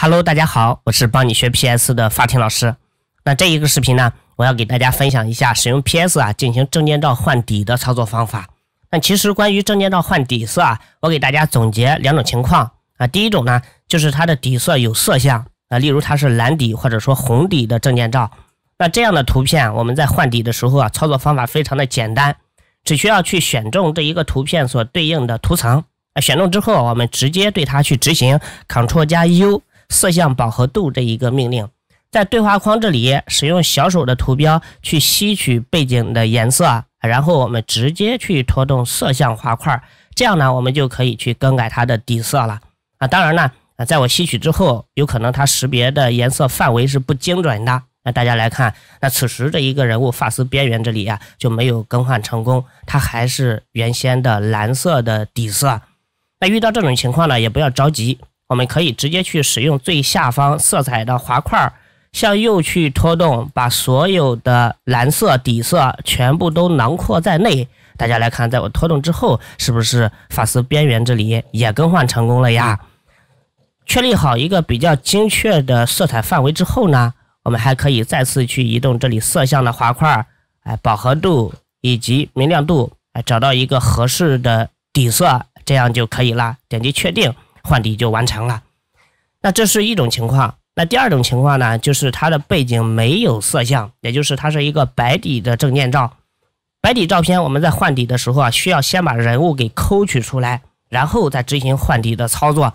Hello，大家好，我是帮你学 PS 的发婷老师。那这一个视频呢，我要给大家分享一下使用 PS 啊进行证件照换底的操作方法。那其实关于证件照换底色啊，我给大家总结两种情况啊。第一种呢，就是它的底色有色相啊，例如它是蓝底或者说红底的证件照。那这样的图片我们在换底的时候啊，操作方法非常的简单，只需要去选中这一个图片所对应的图层啊，选中之后我们直接对它去执行 Ctrl 加 U。色相饱和度这一个命令，在对话框这里使用小手的图标去吸取背景的颜色，然后我们直接去拖动色相滑块，这样呢，我们就可以去更改它的底色了。啊，当然呢，在我吸取之后，有可能它识别的颜色范围是不精准的。那大家来看，那此时这一个人物发丝边缘这里啊，就没有更换成功，它还是原先的蓝色的底色。那遇到这种情况呢，也不要着急。我们可以直接去使用最下方色彩的滑块，向右去拖动，把所有的蓝色底色全部都囊括在内。大家来看，在我拖动之后，是不是发丝边缘这里也更换成功了呀？确立好一个比较精确的色彩范围之后呢，我们还可以再次去移动这里色相的滑块，哎，饱和度以及明亮度，哎，找到一个合适的底色，这样就可以了。点击确定。换底就完成了。那这是一种情况。那第二种情况呢，就是它的背景没有色相，也就是它是一个白底的证件照。白底照片我们在换底的时候啊，需要先把人物给抠取出来，然后再执行换底的操作。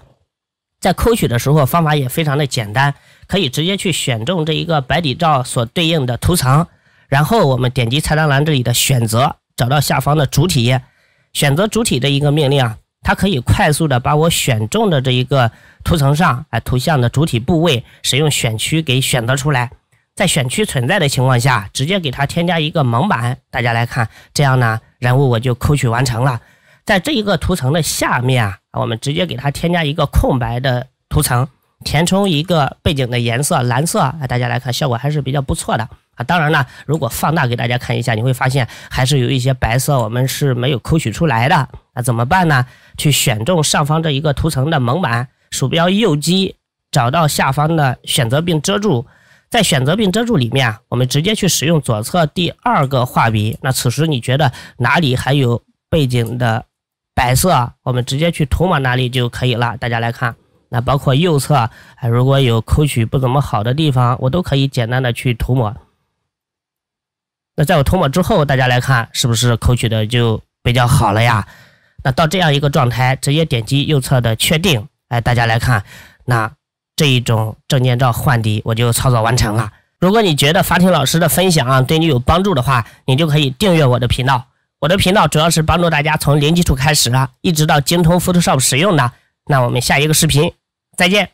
在抠取的时候，方法也非常的简单，可以直接去选中这一个白底照所对应的图层，然后我们点击菜单栏这里的“选择”，找到下方的“主体”，选择主体的一个命令啊。它可以快速的把我选中的这一个图层上，啊，图像的主体部位使用选区给选择出来，在选区存在的情况下，直接给它添加一个蒙版。大家来看，这样呢，人物我就抠取完成了。在这一个图层的下面啊，我们直接给它添加一个空白的图层，填充一个背景的颜色蓝色。啊，大家来看，效果还是比较不错的啊。当然呢，如果放大给大家看一下，你会发现还是有一些白色，我们是没有抠取出来的。那怎么办呢？去选中上方这一个图层的蒙版，鼠标右击，找到下方的选择并遮住，在选择并遮住里面，我们直接去使用左侧第二个画笔。那此时你觉得哪里还有背景的白色，我们直接去涂抹哪里就可以了。大家来看，那包括右侧，如果有抠取不怎么好的地方，我都可以简单的去涂抹。那在我涂抹之后，大家来看，是不是抠取的就比较好了呀？那到这样一个状态，直接点击右侧的确定。哎，大家来看，那这一种证件照换底我就操作完成了。如果你觉得法庭老师的分享啊对你有帮助的话，你就可以订阅我的频道。我的频道主要是帮助大家从零基础开始啊，一直到精通 Photoshop 使用的。那我们下一个视频再见。